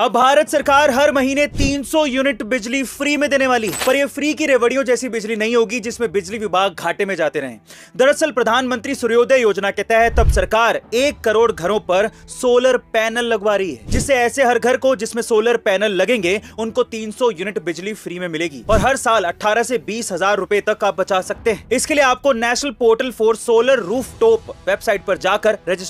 अब भारत सरकार हर महीने 300 यूनिट बिजली फ्री में देने वाली पर यह फ्री की रेवड़ियों जैसी बिजली नहीं होगी जिसमें बिजली विभाग घाटे में जाते रहे दरअसल प्रधानमंत्री सूर्योदय योजना के तहत अब सरकार एक करोड़ घरों पर सोलर पैनल लगवा रही है जिससे ऐसे हर घर को जिसमें सोलर पैनल लगेंगे उनको 300 यूनिट बिजली फ्री में मिलेगी और हर साल अठारह ऐसी बीस हजार रूपए तक आप बचा सकते हैं इसके लिए आपको national portal for solar roof website आरोप जाकर रजिस्टर